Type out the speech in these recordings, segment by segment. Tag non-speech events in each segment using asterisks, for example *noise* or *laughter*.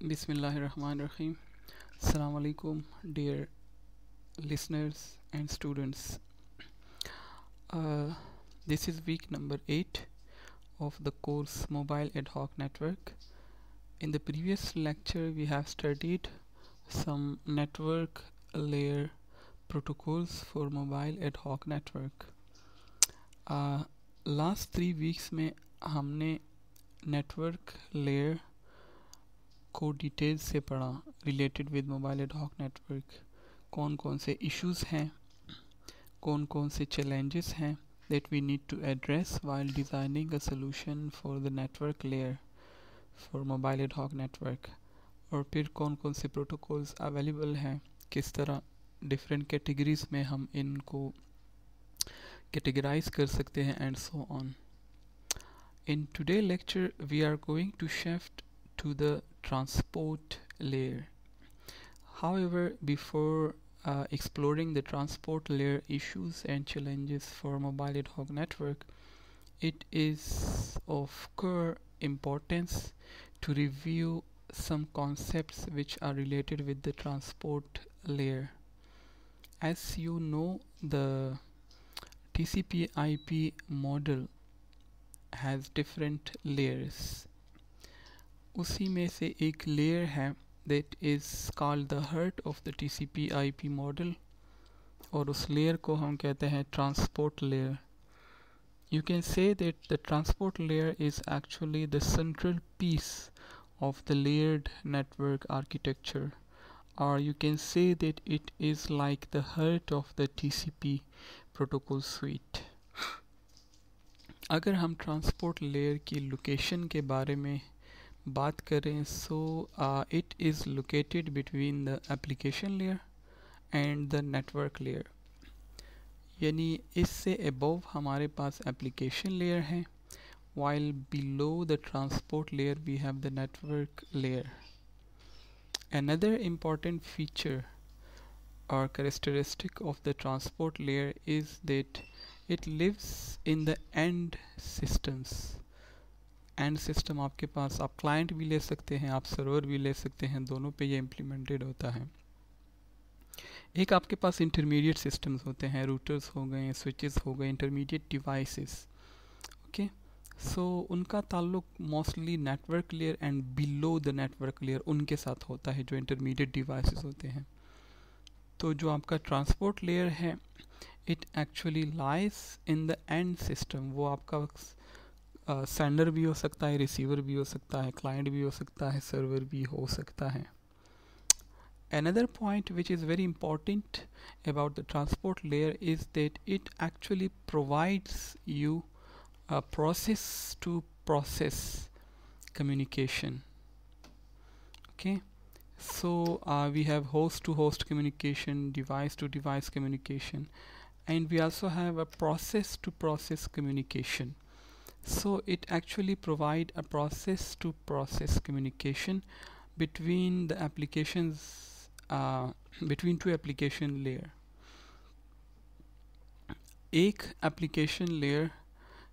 Bismillahirrahmanirrahim. Assalamu alaikum, dear listeners and students. Uh, this is week number 8 of the course Mobile Ad Hoc Network. In the previous lecture, we have studied some network layer protocols for mobile ad hoc network. Uh, last three weeks में हमने network layer को detail से पढ़ा related with mobile hoc network कौन कौन से issues हैं कौन कौन से चैलेंजेस हैं that we need to address while designing a solution for the network layer for mobile ad network और फिर कौन कौन से प्रोटोकॉल्स अवेलेबल हैं किस तरह डिफरेंट कैटेगरीज में हम इनको कैटेगराइज कर सकते हैं and so on in today lecture we are going to shift to the transport layer. However, before uh, exploring the transport layer issues and challenges for mobile ad hoc network, it is of core importance to review some concepts which are related with the transport layer. As you know, the TCP IP model has different layers उसी में से एक layer है that is called the heart of the TCP IP model और उस layer को हम कहते हैं transport layer you can say that the transport layer is actually the central piece of the layered network architecture or you can say that it is like the heart of the TCP protocol suite अगर हम transport layer की location के बारे में बात करें so it is located between the application layer and the network layer यानी इससे अबव हमारे पास एप्लीकेशन लेयर है while below the transport layer we have the network layer another important feature और characteristic of the transport layer is that it lives in the end systems end system आपके पास आप client भी ले सकते हैं आप सर्वर भी ले सकते हैं दोनों पे ये इम्प्लीमेंटेड होता है एक आपके पास इंटरमीडिएट सिस्टम्स होते हैं रूटर्स हो गए स्विचेस हो गए इंटरमीडिएट डिवाइसेस ओके सो उनका ताल्लुक mostly network layer and below the network layer उनके साथ होता है जो इंटरमीडिएट डिवाइसेस होते हैं तो जो आपका ट्रांसपोर्ट लेयर है it actually lies in the end system वो आपका सेंडर भी हो सकता है रिसीवर भी हो सकता है क्लाइंट भी हो सकता है सर्वर भी हो सकता है Another point which is very important about the transport layer is that it actually provides you a process to process communication. Okay, so uh, we have host to host communication, device to device communication, and we also have a process to process communication so it actually provide a process to process communication between the applications uh, *clears throat* between two application layer Each application layer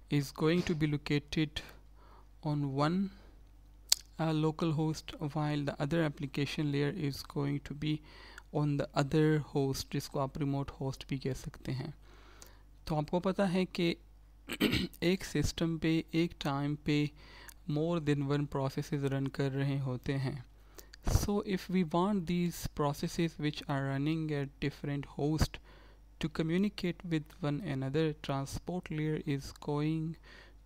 is going to be located on one uh, local host while the other application layer is going to be on the other host जिसको आप remote host भी कह सकते हैं तो आपको पता है कि एक सिस्टम पे एक टाइम पे more than one process run कर रहे होते हैं so if we want these process which are running at different host to communicate with one N another transport layer is going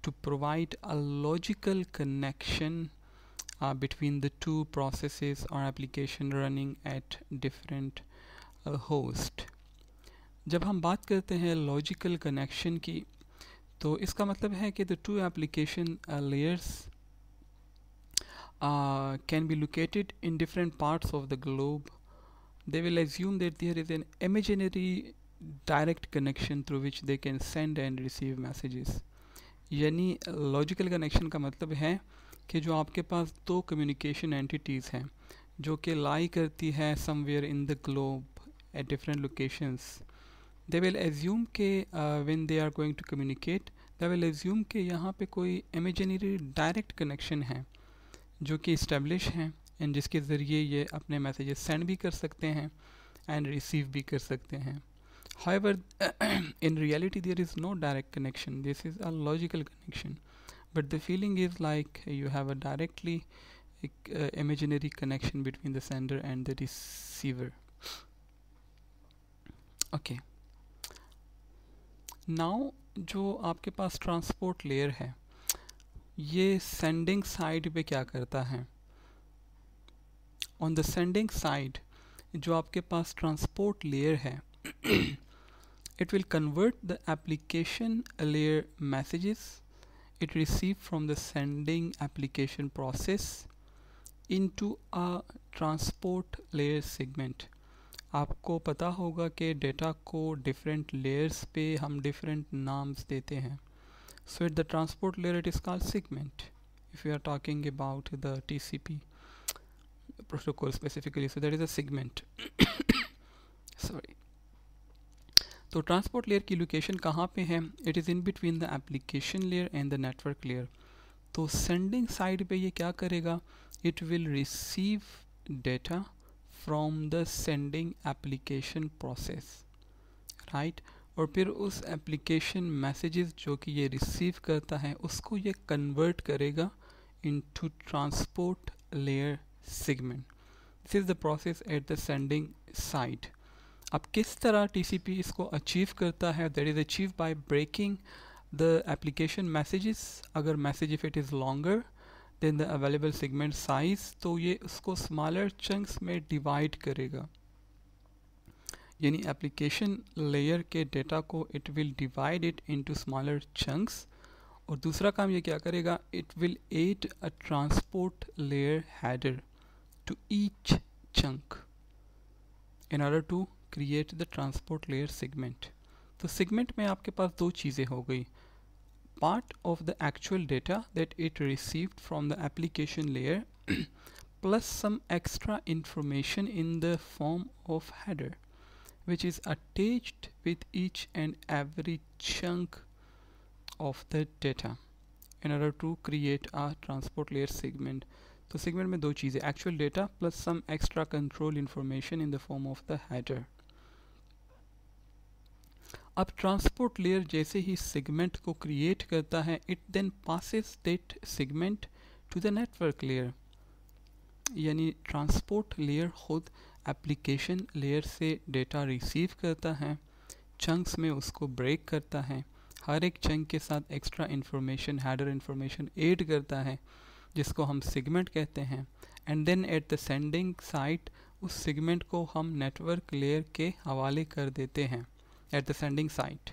to provide a logical connection between the two process और application running at different host जब हम बात करते हैं logical connection की तो इसका मतलब है कि the two application layers can be located in different parts of the globe they will assume that there is an imaginary direct connection through which they can send and receive messages यानी logical connection का मतलब है कि जो आपके पास दो communication entities हैं जो कि लाई करती है somewhere in the globe at different locations they will assume के when they are going to communicate they will assume के यहाँ पे कोई इमेजनरी डायरेक्ट कनेक्शन है जो कि इस्टेब्लिश है एंड जिसके ज़रिए ये अपने मैसेजेस सेंड भी कर सकते हैं एंड रिसीव भी कर सकते हैं However, in reality, there is no direct connection. This is a logical connection. But the feeling is like you have a directly uh, imaginary connection between the sender and the receiver. Okay. Now जो आपके पास transport layer है ये sending side पे क्या करता है on the sending side जो आपके पास ट्रांसपोर्ट लेयर है it will convert the application layer messages it receive from the sending application process into a transport layer segment आपको पता होगा कि डेटा को डिफरेंट लेयर्स पे हम डिफरेंट नाम्स देते हैं so at the transport layer it is called you are talking about the T C P protocol specifically so that is a segment sorry तो ट्रांसपोर्ट लेयर की लोकेशन कहाँ पे है it is in between the application layer and the network layer तो sending side पे ये क्या करेगा it will receive data from the sending application process right और फिर उस एप्लीकेशन मैसेजेस जो कि ये रिसीव करता है उसको ये कन्वर्ट करेगा into transport layer segment this is the process at the sending site अब किस तरह टीसीपी इसको अचीव करता है that is achieve by breaking the application messages अगर message if it is longer than the available segment size तो ये उसको स्मॉलर चंक्स में डिवाइड करेगा यानी एप्लीकेशन लेयर के डेटा को it will divide it into smaller chunks और दूसरा काम ये क्या करेगा it will add a transport layer header to each chunk in order to create the transport layer segment तो सेगमेंट में आपके पास दो चीज़ें हो गई part of the actual data that it received from the application layer *clears throat* plus some extra information in the form of header which is attached with each and every chunk of the data in order to create a transport layer segment So, segment में दो चीज़ें actual data plus some extra control information in the form of the header. अब transport layer जैसे ही segment को create करता है it then passes that segment to the network layer यानी ट्रांसपोर्ट लेयर खुद एप्लीकेशन लेयर से डेटा रिसीव करता है चंक्स में उसको ब्रेक करता है हर एक चंक के साथ extra information header information add करता है जिसको हम सेगमेंट कहते हैं and then at the sending site उस सेगमेंट को हम नेटवर्क लेयर के हवाले कर देते हैं एट द सेंडिंग साइट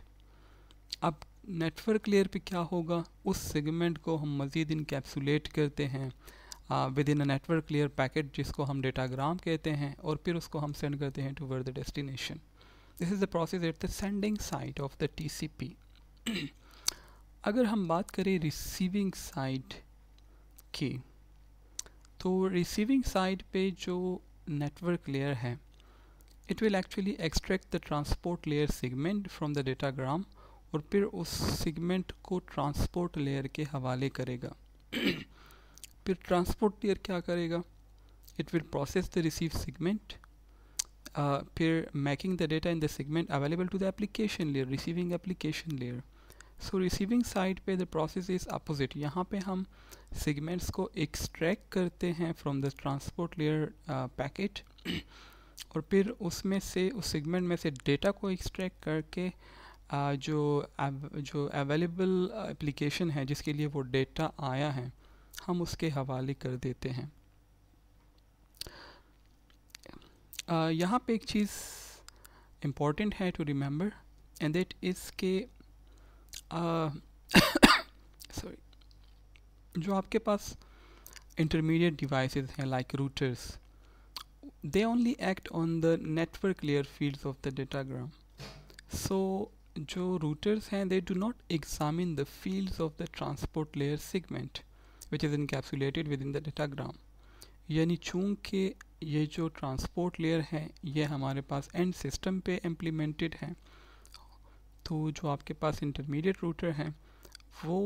अब नेटवर्क लेयर पे क्या होगा उस सेगमेंट को हम मज़ीद इनकेप्सुलेट करते हैं within a network layer packet जिसको हम डेटाग्राम कहते हैं और फिर उसको हम सेंड करते हैं word the destination this is the process at the sending site of the T अगर हम बात करें रिसीविंग साइट की तो रिसीविंग साइट पे जो नेटवर्क लेयर है it will actually extract the transport layer segment from the datagram और फिर उस सिगमेंट को ट्रांसपोर्ट लेयर के हवाले करेगा *coughs* फिर ट्रांसपोर्ट लेयर क्या करेगा it will process the receive segment फिर making the data in the segment available to the application layer receiving application layer so receiving side पे द प्रोसेस इज़ अपोजिट यहाँ पे हम सिगमेंट्स को एक्सट्रैक्ट करते हैं from the transport layer packet और फिर उसमें से उस सेगमेंट में से डेटा को एक्सट्रैक्ट करके आ, जो जो अवेलेबल एप्लीकेशन है जिसके लिए वो डेटा आया है हम उसके हवाले कर देते हैं यहाँ पे एक चीज़ इम्पॉर्टेंट है to remember and that is के सॉरी जो आपके पास इंटरमीडिएट डिवाइसेस हैं like routers they only act on the network layer fields of the datagram so जो routers हैं they do not examine the fields of the transport layer segment which is encapsulated within the datagram यानी चूँकि ये जो transport layer है ये हमारे पास end system पे implemented है तो जो आपके पास intermediate router हैं वो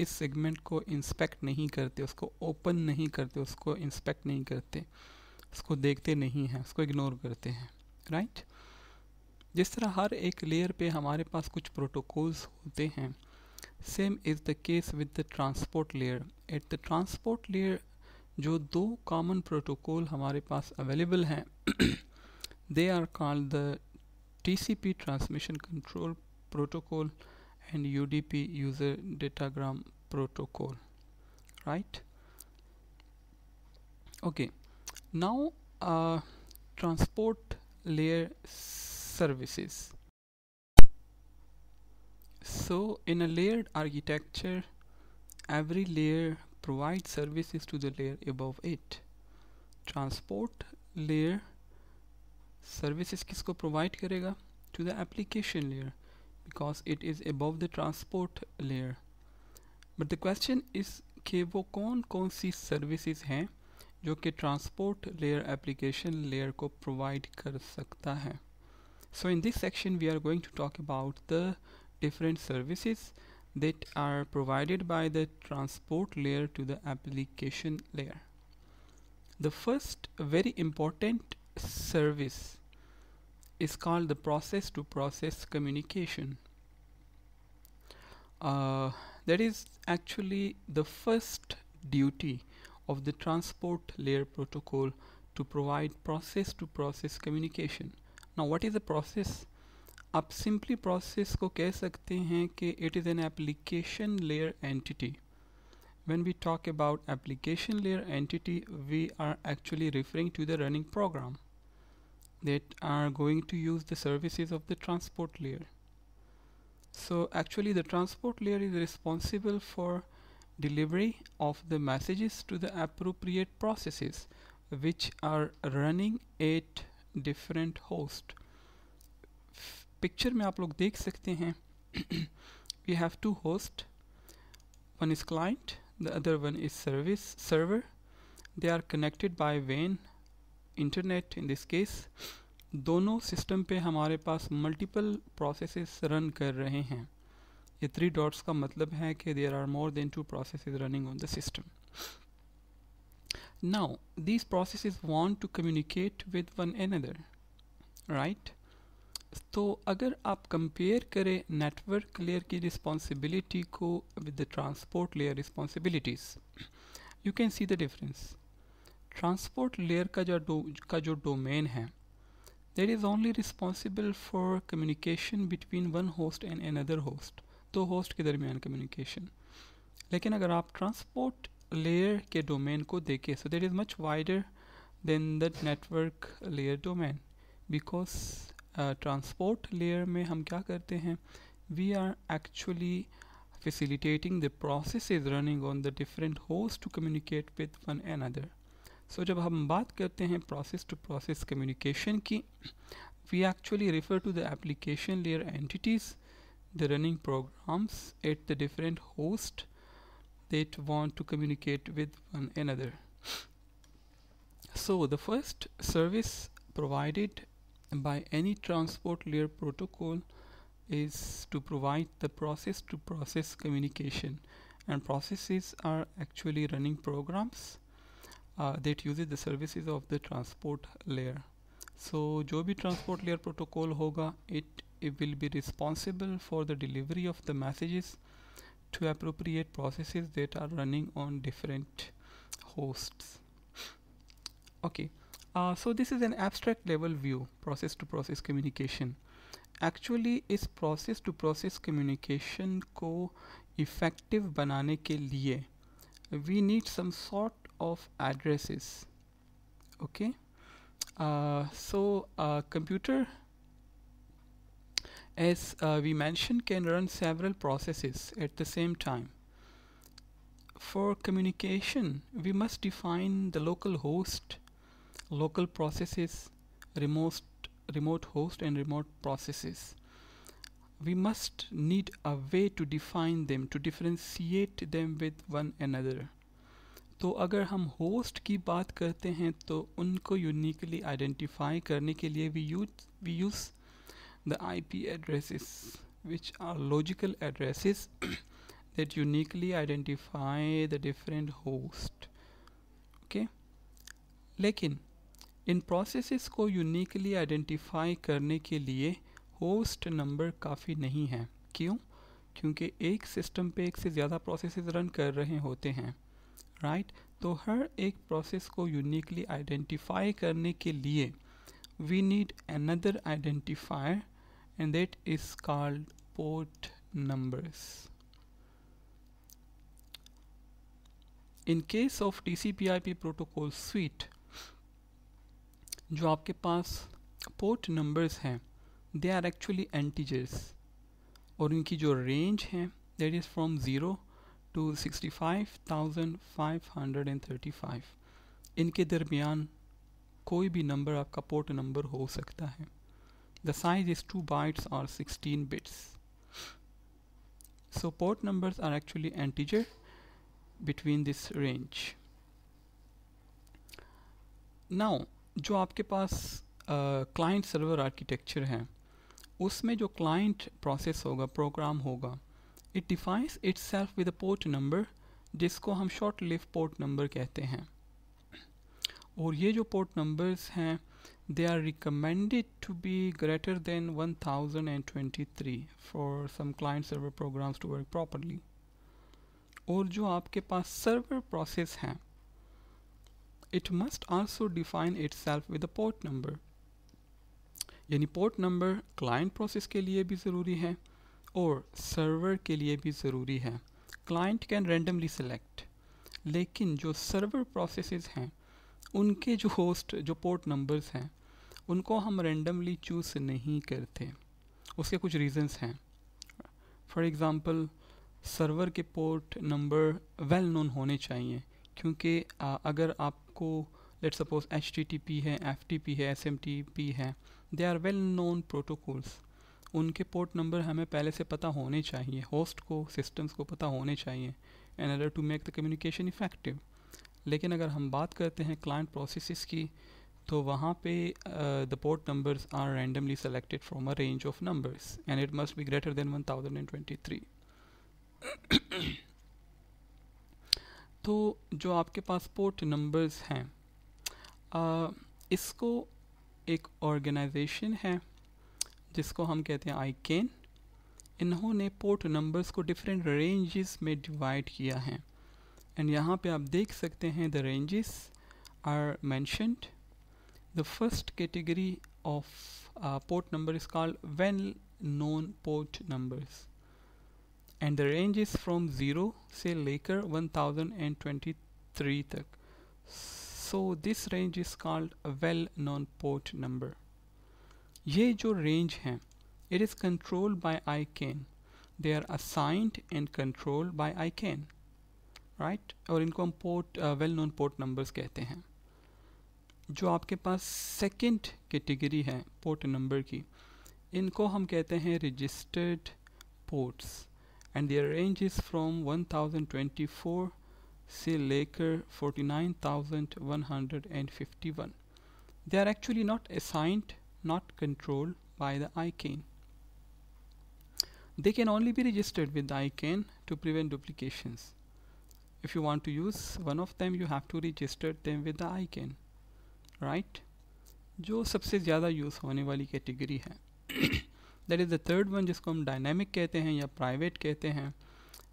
इस सेगमेंट को इंस्पेक्ट नहीं करते उसको ओपन नहीं करते उसको इंस्पेक्ट नहीं करते उसको देखते नहीं हैं उसको इग्नोर करते हैं राइट जिस तरह हर एक लेयर पे हमारे पास कुछ प्रोटोकॉल्स होते हैं same is the case with the transport layer at the transport layer जो दो कॉमन प्रोटोकॉल हमारे पास अवेलेबल हैं they are called the T control protocol and U D P user datagram protocol right okay now uh, transport layer services so in a layered architecture every layer provides services to the layer above it transport layer services किसको provide करेगा to the application layer because it is above the transport layer but the question is कि वो कौन कौन सी services हैं जो कि transport layer application layer को प्रोवाइड कर सकता है so in this section we are going to talk about the different services that are provided by the transport layer to the application layer the first very important service is called the process to process communication uh, that is actually the first duty of the transport layer protocol to provide process to process communication now what is a process आप simply process को कह सकते हैं कि it is an application layer when we talk about application layer entity we are actually referring to the running program that are going to use the services of the transport layer so actually the transport layer is responsible for delivery of the messages to the appropriate processes which are running at different host picture mein aap log dekh sakte hain we have two host one is client the other one is service server they are connected by WAN internet in this case दोनों system पे हमारे पास multiple processes run कर रहे हैं ये three dots का मतलब है कि there are more than two process running on the system process is want to communicate with one N other right तो अगर आप कंपेयर करें नेटवर्क लेयर की रिस्पॉन्सिबिलिटी को with the transport layer responsibilities you can see the difference transport layer का जो का जो डोमेन है there is only responsible for communication between one host and another host दो तो होस्ट के दरमियान कम्युनिकेशन लेकिन अगर आप ट्रांसपोर्ट लेयर के डोमेन को देखें so that is much wider than the network layer domain because transport layer में हम क्या करते हैं we are actually the process is running on the different host to communicate with one N other so जब हम बात करते हैं प्रोसेस टू प्रोसेस कम्युनिकेशन की we actually refer to the application layer entities the running programs at the different hosts that want to communicate with one another. So the first service provided by any transport layer protocol is to provide the process to process communication and processes are actually running programs uh, that uses the services of the transport layer so जो भी transport layer protocol होगा it it will be responsible for the delivery of the messages to appropriate processes that are running on different hosts okay uh, so this is an abstract level view process to process communication actually, इस process to process communication को effective बनाने We need some sort of addresses. Okay, addresses okay so computer as uh, we mentioned can run several processes at the same time. For communication we must define the local host, local processes, remote, remote host and remote processes. We must need a way to define them, to differentiate them with one another. तो अगर हम host की बात करते हैं तो उनको uniquely identify करने के लिए we use we use the IP addresses which are logical addresses *coughs* that uniquely identify the different host okay लेकिन इन प्रोसेसेस को यूनिकली आइडेंटिफाई करने के लिए होस्ट नंबर काफ़ी नहीं है क्यों क्योंकि एक सिस्टम पे एक से ज़्यादा प्रोसेसेस रन कर रहे होते हैं राइट तो हर एक प्रोसेस को यूनिकली आइडेंटिफाई करने के लिए we need another identifier and that is called port numbers. In case of TCP/IP protocol suite, जो आपके पास पोर्ट नंबर्स हैं दे आर एक्चुअली एंटीजर्स और इनकी जो रेंज है that is from zero to sixty five thousand five hundred and thirty five इनके दरमियान कोई भी नंबर आपका पोर्ट नंबर हो सकता है The size is 2 bytes or 16 bits. So port numbers are actually integer between this range. Now जो आपके पास क्लाइंट सर्वर आर्किटेक्चर है उसमें जो क्लाइंट प्रोसेस होगा प्रोग्राम होगा it defines itself with a port number जिसको हम शॉर्ट लिफ पोर्ट नंबर कहते हैं और ये जो पोर्ट नंबर्स हैं they are recommended to be greater than 1023 for some client server programs to work properly और जो आपके पास server process है it must also define itself with a port number यानी port number client process के लिए भी ज़रूरी है और server के लिए भी ज़रूरी है client can randomly select लेकिन जो server processes हैं उनके जो होस्ट जो पोर्ट नंबर्स हैं उनको हम रेंडमली चूज़ नहीं करते उसके कुछ रीजंस हैं फॉर एग्ज़ाम्पल सर्वर के पोर्ट नंबर वेल नोन होने चाहिए क्योंकि अगर आपको लेट सपोज एच है एफ है एस है they are well known protocols उनके पोर्ट नंबर हमें पहले से पता होने चाहिए होस्ट को सिस्टम्स को पता होने चाहिए in order to make the communication effective लेकिन अगर हम बात करते हैं क्लाइंट प्रोसेसेस की तो वहाँ पे the port numbers are randomly selected from a range of numbers and it must be greater than 1023 तो जो आपके पास पोर्ट नंबर्स हैं uh, इसको एक ऑर्गेनाइजेशन है जिसको हम कहते हैं आई कैन इन्होंने पोर्ट नंबर्स को डिफरेंट रेंजेस में डिवाइड किया है एंड यहाँ पे आप देख सकते हैं the ranges are mentioned the first category of port number is called well known port numbers and the range is from zero से लेकर one thousand and twenty three तक so this range is called well known port number ये जो range हैं it is controlled by ICANN they are assigned and controlled by ICANN right right? और इनको हम port well known port numbers कहते हैं जो आपके पास सेकंड कैटेगरी है पोर्ट नंबर की इनको हम कहते हैं registered ports and their range is from 1024 से लेकर 49,151 they are actually not assigned not control by the I they can only be registered with ICANN to prevent duplications if you want to use one of them you have to register them with the icon right जो सबसे ज़्यादा use होने वाली category है that is the third one जिसको हम dynamic कहते हैं या प्राइवेट कहते हैं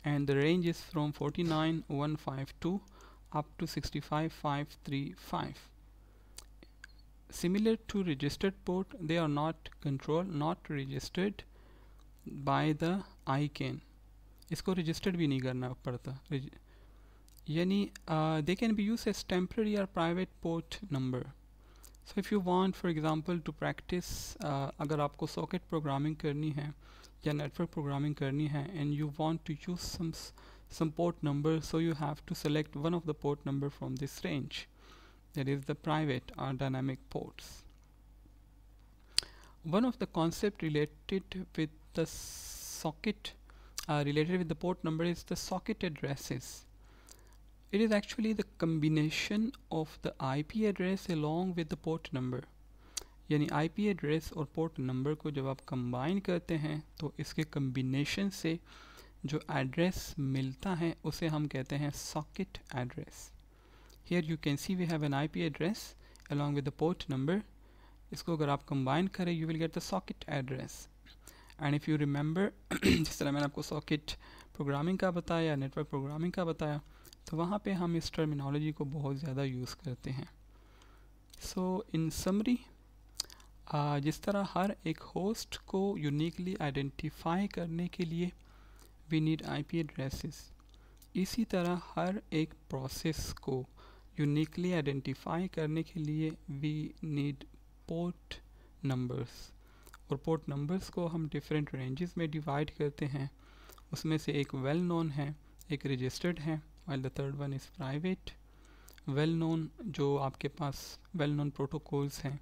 and the range is from forty nine one five two up to sixty five five three five similar to registered port they are not control not registered by the ICANN इसको registered भी नहीं करना पड़ता yani uh, they can be used as temporary or private port number so if you want for example to practice uh, अगर आपको socket programming करनी है या network programming करनी है and you want to use some some port number so you have to select one of the port number from this range that is the private or dynamic ports one of the concept related with the socket uh, related with the port number is the socket addresses It is actually the combination of the IP address along with the port number यानी IP address और port number को जब आप combine करते हैं तो इसके combination से जो एड्रेस मिलता है उसे हम कहते हैं socket address here you can see we have an IP address along with the port number इसको अगर आप combine करें you will get the socket address and if you remember जिस तरह मैंने आपको सॉकेट प्रोग्रामिंग का बताया नेटवर्क प्रोग्रामिंग का बताया तो वहाँ पे हम इस टर्मिनोलॉजी को बहुत ज़्यादा यूज़ करते हैं सो इन समरी जिस तरह हर एक होस्ट को यूनिकली आइडेंटिफाई करने के लिए वी नीड आईपी एड्रेसेस इसी तरह हर एक प्रोसेस को यूनिकली आइडेंटिफाई करने के लिए वी नीड पोर्ट नंबर्स और पोर्ट नंबर्स को हम डिफरेंट रेंजेस में डिवाइड करते हैं उसमें से एक वेल well नोन है एक रजिस्टर्ड है and the third one is private well known जो आपके पास वेल नोन प्रोटोकॉल्स हैं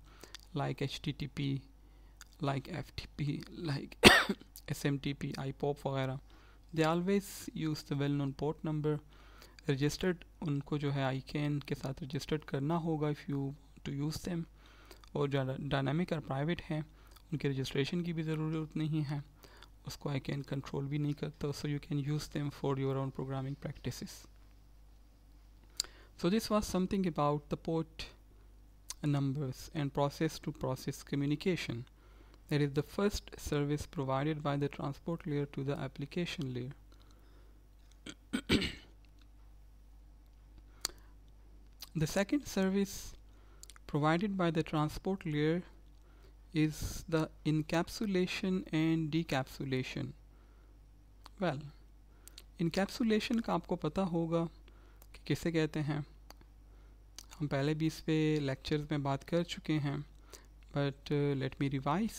like H T T P like F T P like S M T P I POP वगैरह they always use the well known port number registered उनको जो है I can के साथ रजिस्टर्ड करना होगा if you to use them और जो डायनामिक और प्राइवेट हैं उनकी रजिस्ट्रेशन की भी ज़रूरत नहीं है उसको आई कैन कंट्रोल भी नहीं करता so you can use them for your own programming practices So this was something about the port numbers and process to process communication. That is the first service provided by the transport layer to the application layer. the second service provided by the transport layer is the encapsulation and decapsulation. Well, encapsulation का आपको पता होगा कि किसे कहते हैं हम पहले भी इस पर लेक्चर्स में बात कर चुके हैं but let me revise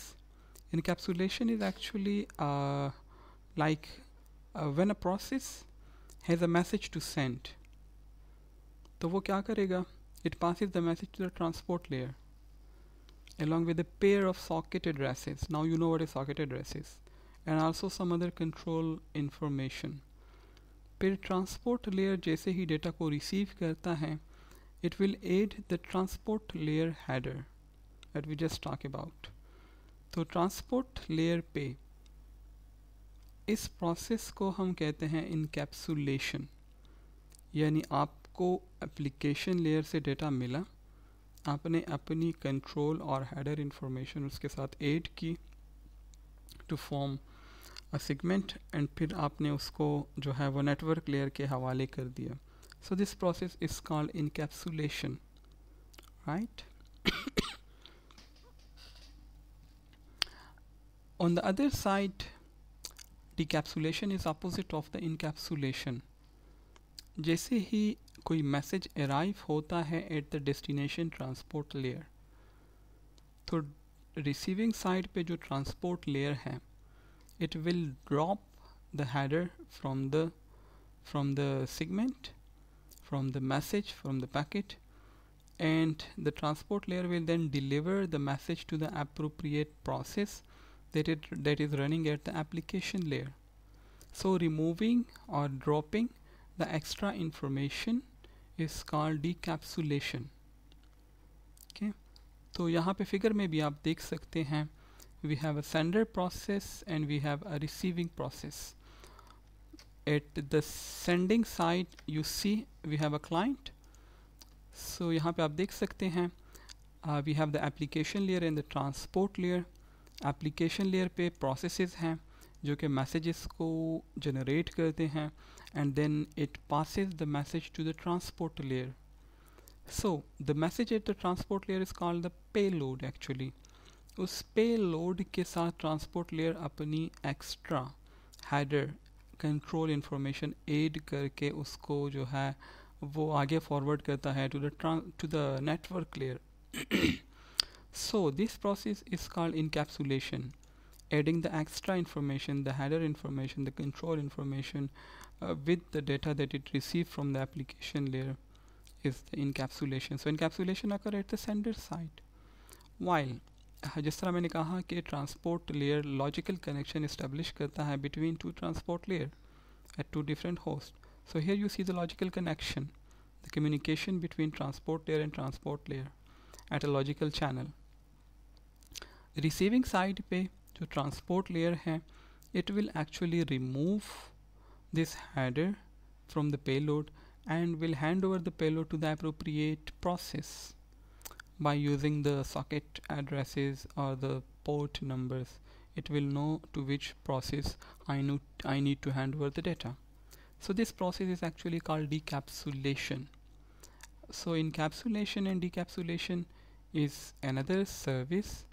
encapsulation is actually uh, like uh, when a process has a message to send तो वो क्या करेगा it passes the message to the transport layer along with a pair of socket addresses now you know what a socket address is and also some other control information फिर transport layer जैसे ही data को receive करता है it will aid the transport layer header that we just talked about. तो transport layer पे इस process को हम कहते हैं इनकेप्सुलेशन यानी आपको एप्लीकेशन लेयर से डेटा मिला आपने अपनी कंट्रोल और हेडर इंफॉर्मेशन उसके साथ ऐड की to form a segment and फिर आपने उसको जो है वो नेटवर्क लेयर के हवाले कर दिया So this process is called encapsulation, right? *coughs* On the other side, decapsulation is opposite of the encapsulation. जैसे ही कोई message arrive होता है at the destination transport layer, तो receiving side पे जो transport layer है, it will drop the header from the from the segment from the message from the packet and the transport layer will then deliver the message to the appropriate process that it that is running at the application layer so removing or dropping the extra information is called decapsulation okay So यहाँ पे figure figure, भी आप देख we have a sender process and we have a receiving process. at the sending side you see we have a client so यहाँ पे आप देख सकते हैं uh, we have the application layer and the transport layer application layer पे processes हैं जो कि messages को generate करते हैं and then it passes the message to the transport layer so the message at the transport layer is called the payload actually उस payload के साथ transport layer अपनी extra header Control information add करके उसको जो है वो आगे फॉरवर्ड करता है to the to the network layer so this process is called encapsulation adding the extra information, the header information, the control information uh, with the data that it received from the application layer is the encapsulation. So encapsulation occurs at the sender side. While हाँ, जिस तरह मैंने कहा कि transport layer logical connection establish करता है between two transport layer at two different host so here you see the logical connection the communication between transport layer and transport layer at a logical channel receiving side पे जो transport layer है it will actually remove this header from the payload and will hand over the payload to the appropriate process by using the socket addresses or the port numbers it will know to which process I, I need to hand over the data so this process is actually called decapsulation so encapsulation and decapsulation is another service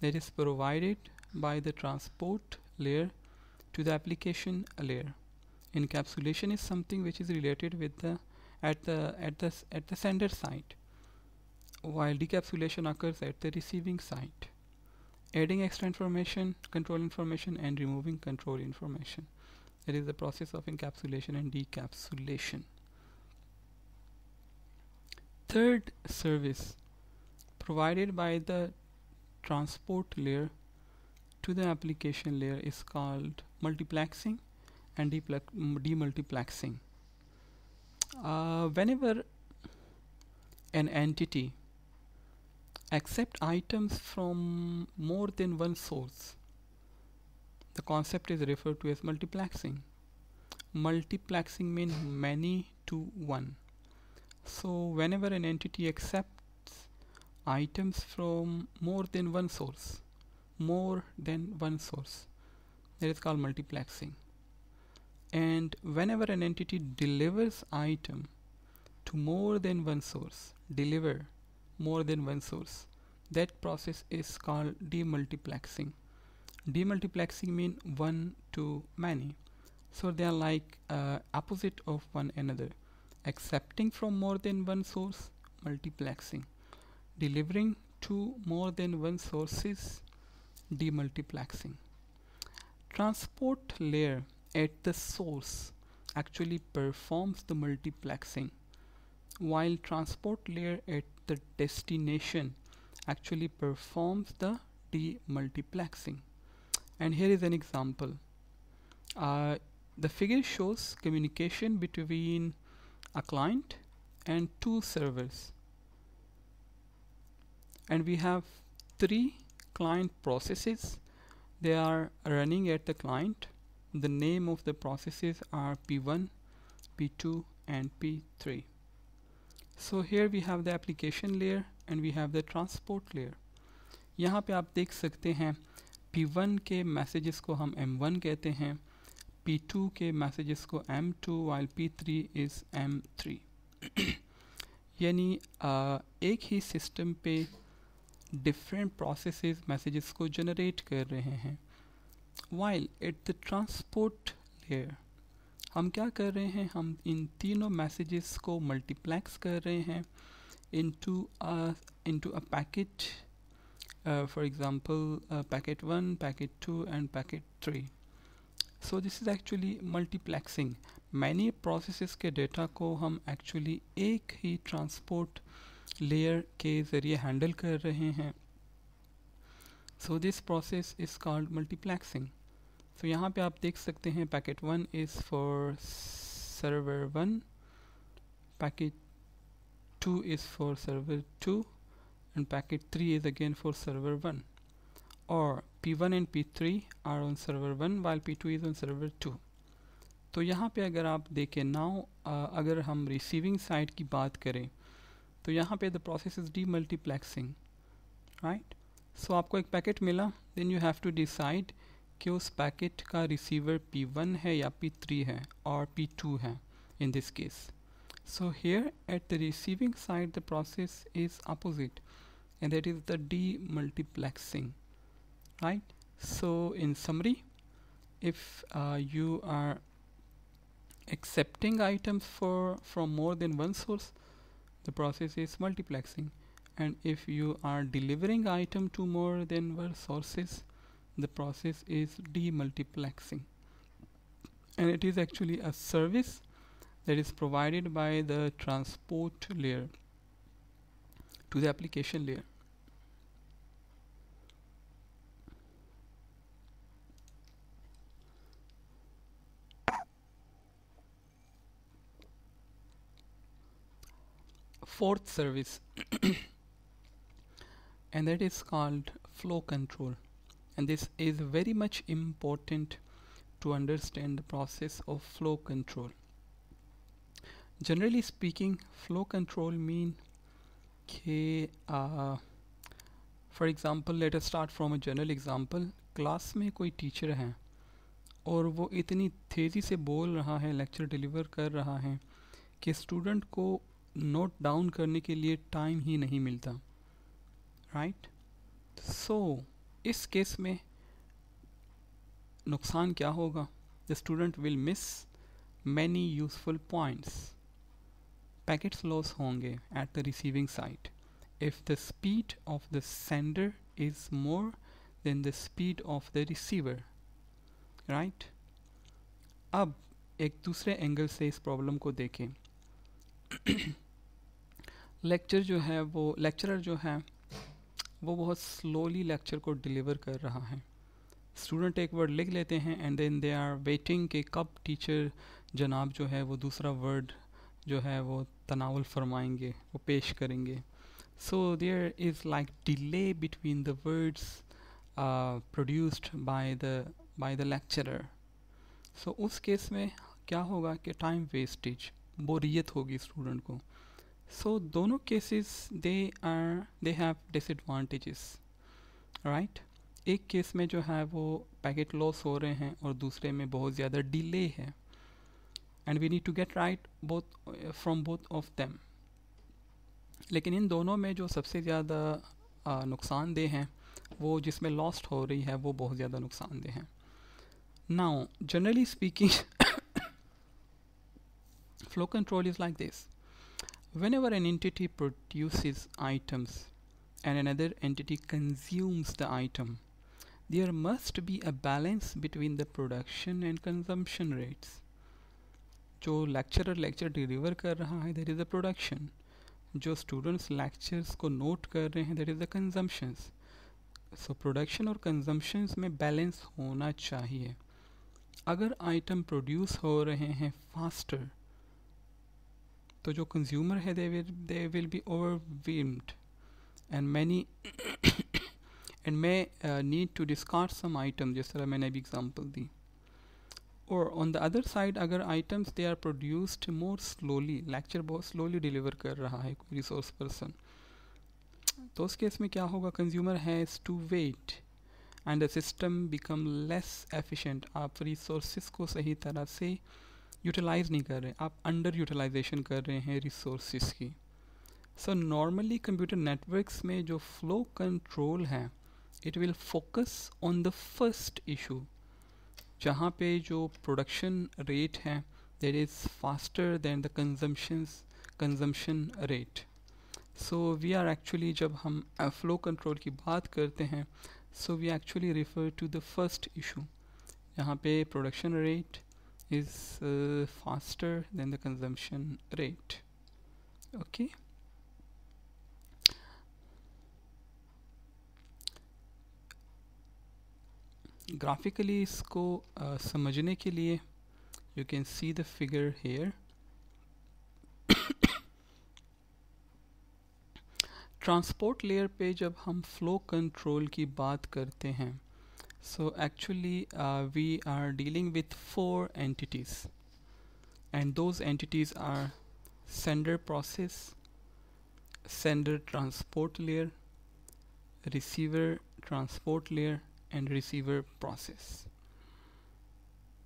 that is provided by the transport layer to the application layer encapsulation is something which is related with the at the at the at the sender side while decapsulation occurs at the receiving site, adding extra information, control information, and removing control information. That is the process of encapsulation and decapsulation. Third service provided by the transport layer to the application layer is called multiplexing and demultiplexing. Uh, whenever an entity accept items from more than one source. The concept is referred to as multiplexing. Multiplexing means many to one. So whenever an entity accepts items from more than one source, more than one source, that is called multiplexing. And whenever an entity delivers item to more than one source, deliver more than one source. That process is called demultiplexing. Demultiplexing means one to many. So they are like uh, opposite of one another. Accepting from more than one source, multiplexing. Delivering to more than one sources, demultiplexing. Transport layer at the source actually performs the multiplexing while transport layer at the destination actually performs the demultiplexing and here is an example uh, the figure shows communication between a client and two servers and we have three client processes they are running at the client the name of the processes are p1 p2 and p3 so here we have the application layer and we have the transport layer यहाँ पे आप देख सकते हैं P1 के messages को हम M1 कहते हैं P2 के मैसेजेस को M2 two while P three is M three यानी एक ही सिस्टम पे डिफरेंट प्रोसेस मैसेजेस को जनरेट कर रहे हैं while at the transport layer हम क्या कर रहे हैं हम इन तीनों मैसेजेस को मल्टीप्लेक्स कर रहे हैं into a into a packet for example packet one packet two and packet three so this is actually multiplexing many process के डेटा को हम एक्चुअली एक ही ट्रांसपोर्ट लेयर के ज़रिए हैंडल कर रहे हैं so this process is called multiplexing तो यहाँ पे आप देख सकते हैं packet one is for server one packet two is for server two and packet three is again for server one और P one and P three are on server one while P two is on server two तो यहाँ पे अगर आप देखें now अगर हम receiving side की बात करें तो यहाँ पे the process is demultiplexing right so आपको एक पैकेट मिला then you have to decide कि उस पैकेट का P1 है या P3 है और P2 है in this case. So here at the receiving side the process is opposite and that is the demultiplexing right so in summary if uh, you are accepting items from more than one source the process is multiplexing and if you are delivering item to more than one sources the process is demultiplexing and it is actually a service that is provided by the transport layer to the application layer fourth service *coughs* and that is called flow control and this is very much important to understand the process of flow control generally speaking flow control mean कि for example later start from a general example class में कोई teacher हैं और वो इतनी तेज़ी से बोल रहा है लेक्चर डिलीवर कर रहा है कि स्टूडेंट को नोट डाउन करने के लिए टाइम ही नहीं मिलता राइट right? so, इस केस में नुकसान क्या होगा the student will miss many useful points packets loss होंगे at the receiving site if the speed of the sender is more than the speed of the receiver right अब एक दूसरे angle से इस प्रॉब्लम को देखें लेक्चर *coughs* जो है वो लेक्चरर जो है वो बहुत स्लोली लेक्चर को डिलीवर कर रहा है स्टूडेंट एक वर्ड लिख लेते हैं and then they are waiting के कब टीचर जनाब जो है वो दूसरा वर्ड जो है वो तनावल फरमाएंगे वो पेश करेंगे so there is like delay between the words produced by the by the lecturer so उस केस में क्या होगा कि टाइम वेस्टेज बोरियत होगी स्टूडेंट को सो दोनों cases they are they have disadvantages right एक केस में जो है वो पैकेट लॉस हो रहे हैं और दूसरे में बहुत ज़्यादा डिले है and we need to get right both from both of them लेकिन इन दोनों में जो सबसे ज़्यादा नुकसानदेह हैं वो जिसमें लॉस्ट हो रही है वो बहुत ज़्यादा नुकसानदेह हैं now generally speaking flow control is like this Whenever an entity produces items and another entity consumes the item, there must be a balance between the production and consumption rates. जो lecturer lecture deliver कर रहा है that is the production जो students lectures को note कर रहे हैं that is the consumptions so production और कंजम्पशंस में बैलेंस होना चाहिए अगर आइटम प्रोड्यूस हो रहे हैं फास्टर तो जो कंज्यूमर है they will they will be overwhelmed and many and may need to discard some item जिस तरह मैंने अभी एग्जांपल दी और ऑन द अदर साइड अगर items they are produced more slowly lecture बहुत स्लोली डिलीवर कर रहा है कोई रिसोर्स पर्सन तो उस केस में क्या होगा consumer has to wait and the system become less efficient आप रिसोर्स को सही तरह से यूटिलाइज नहीं कर रहे आप अंडर यूटिलाइजेशन कर रहे हैं रिसोर्सिस की सो नॉर्मली कंप्यूटर नेटवर्क्स में जो फ्लो कंट्रोल है it will focus on the first issue जहाँ पे जो प्रोडक्शन रेट है that is faster than the consumption consumption rate so we are actually जब हम फ्लो uh, कंट्रोल की बात करते हैं so we actually refer to the first issue यहाँ पे production rate is uh, faster than the consumption rate okay graphically इसको uh, समझने के लिए you can see the figure here transport layer पे जब हम फ्लो कंट्रोल की बात करते हैं so actually uh, we are dealing with four entities and those entities are sender process sender transport layer receiver transport layer and receiver process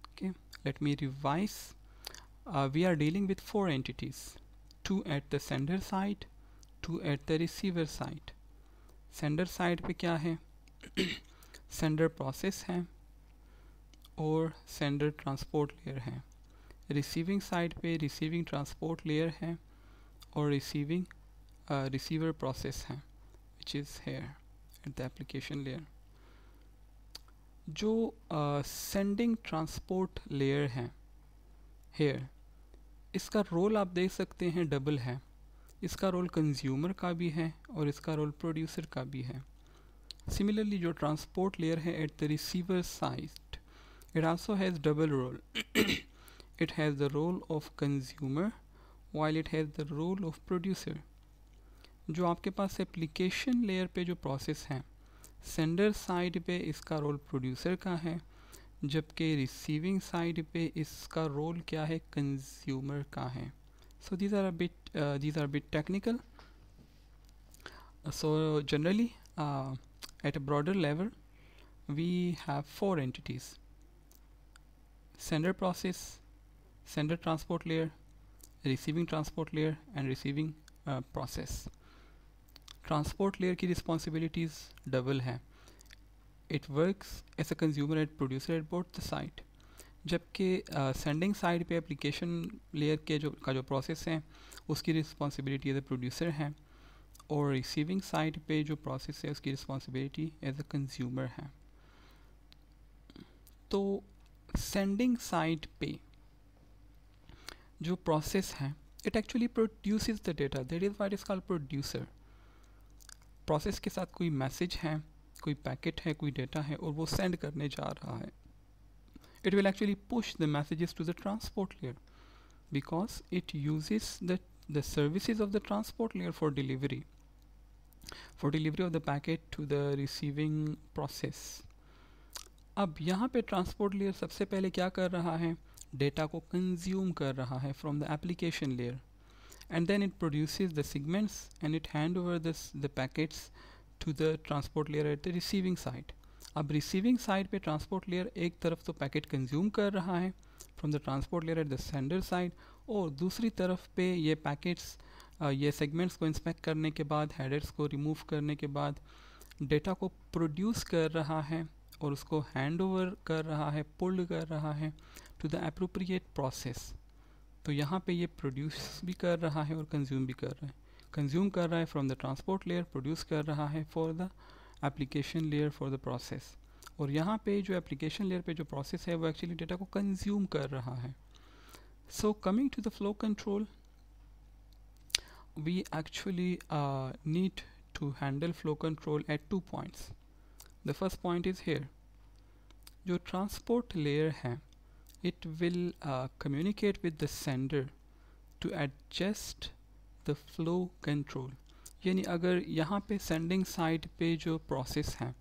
okay let me revise uh, we are dealing with four entities two at the sender side two at the receiver side sender side pe kya hai sender process है और sender transport layer है receiving side पे receiving transport layer है और receiving receiver process है which is here at the application layer जो sending transport layer है here इसका रोल आप देख सकते हैं डबल है इसका रोल कंज्यूमर का भी है और इसका रोल प्रोड्यूसर का भी है Similarly, your transport layer है at the receiver side. It also has double role. it has the role of consumer while it has the role of producer. जो आपके पास एप्लीकेशन लेयर पे जो प्रोसेस है sender side पे इसका role producer का है जबकि रिसीविंग साइड पे इसका रोल क्या है कंज्यूमर का है so these are bit these are bit technical so generally at a broader level we have four entities sender process sender transport layer receiving transport layer and receiving uh, process transport layer की responsibilities double है it works as a consumer and producer at both the site जबकि sending side पे application layer के जो का जो process हैं उसकी रिस्पॉन्सिबिलिटी एज ए प्रोड्यूसर हैं और रिसीविंग साइड पे जो प्रोसेस है उसकी रिस्पॉन्सिबिलिटी एज अ कंज्यूमर है तो सेंडिंग साइड पे जो प्रोसेस है it actually produce the data that is what is call producer process के साथ कोई मैसेज है कोई पैकेट है कोई डेटा है और वो सेंड करने जा रहा है it will actually push the messages to the transport layer because it uses the the of the transport layer for delivery for delivery of the packet to the receiving process अब यहाँ पे transport layer सबसे पहले क्या कर रहा है data को कंज्यूम कर रहा है from the application layer and then it produce the segments and it hand over this the packets to the transport layer at the receiving site अब रिसीविंग साइड पे ट्रांसपोर्ट लेयर एक तरफ तो packet consume कर रहा है from the transport layer at the sender side और दूसरी तरफ पे ये पैकेट्स ये सेगमेंट्स को इंस्पेक्ट करने के बाद हेडर्स को रिमूव करने के बाद डेटा को प्रोड्यूस कर रहा है और उसको हैंड ओवर कर रहा है पुल्ड कर रहा है टू द अप्रोप्रिएट प्रोसेस तो यहाँ पे ये प्रोड्यूस भी कर रहा है और कंज्यूम भी कर रहा है कंज्यूम कर रहा है from the transport layer produce कर रहा है for the application layer for the process और यहाँ पे जो एप्लीकेशन लेयर पे जो प्रोसेस है वो एक्चुअली डेटा को कंज्यूम कर रहा है so coming to the flow control we actually uh, need to handle flow control at two points the first point is here Your transport layer hai, it will uh, communicate with the sender to adjust the flow control यानी अगर यहाँ पे sending side पे जो process है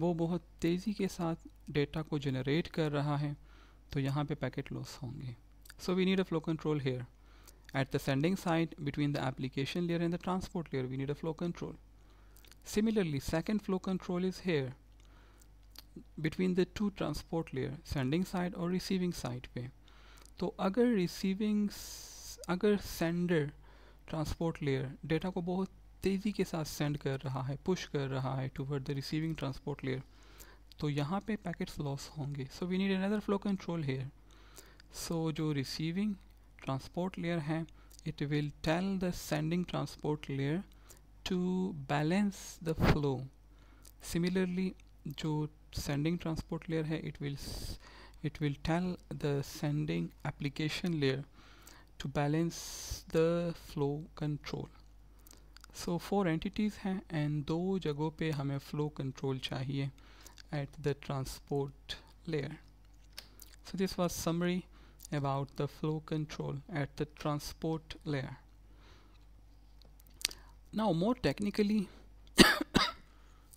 वो बहुत तेज़ी के साथ डेटा को जनरेट कर रहा है तो यहाँ पे पैकेट लॉस होंगे so we need a flow control here At the sending side, between the application layer and the transport layer, we need a flow control. Similarly, second flow control is here between the two transport layer, sending side or receiving side pe. तो अगर receiving अगर sender transport layer data को बहुत तेज़ी के साथ send कर रहा है push कर रहा है toward the receiving transport layer तो यहाँ पे packets loss होंगे so we need another flow control here so जो receiving transport layer है it will tell the sending transport layer to balance the flow similarly जो sending transport layer है it will it will tell the sending application layer to balance the flow control so four entities हैं and दो जगहों पे हमें flow control चाहिए at the transport layer so this was summary about the flow control at the transport layer. Now more technically *coughs*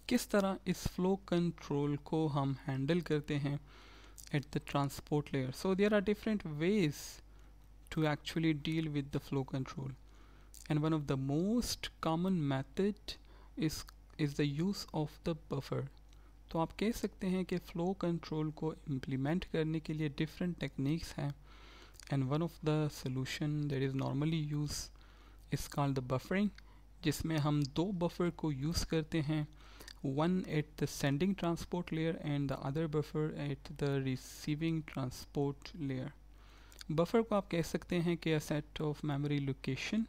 किस तरह इस flow control को हम handle करते हैं at the transport layer. So there are different ways to actually deal with the flow control. And one of the most common method is is the use of the buffer. तो आप कह सकते हैं कि flow control को implement करने के लिए डिफरेंट टेक्निक्स हैं and one of the solution that is normally use is call the buffering जिसमें हम दो बफर को यूज़ करते हैं one at the sending transport layer and the other buffer at the receiving transport layer buffer को आप कह सकते हैं कि a set of memory location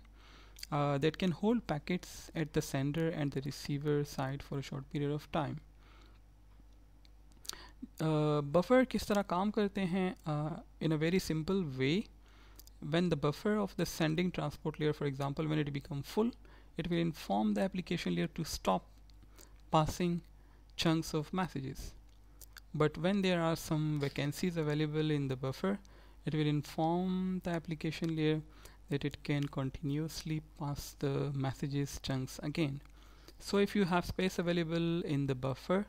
that can hold packets at the sender and the receiver side for a short period of time Buffer किस तरह काम करते हैं in a very simple way when the buffer of the sending transport layer for example when it becomes full it will inform the application layer to stop passing chunks of messages but when there are some vacancies available in the buffer it will inform the application layer that it can continuously pass the messages chunks again so if you have space available in the buffer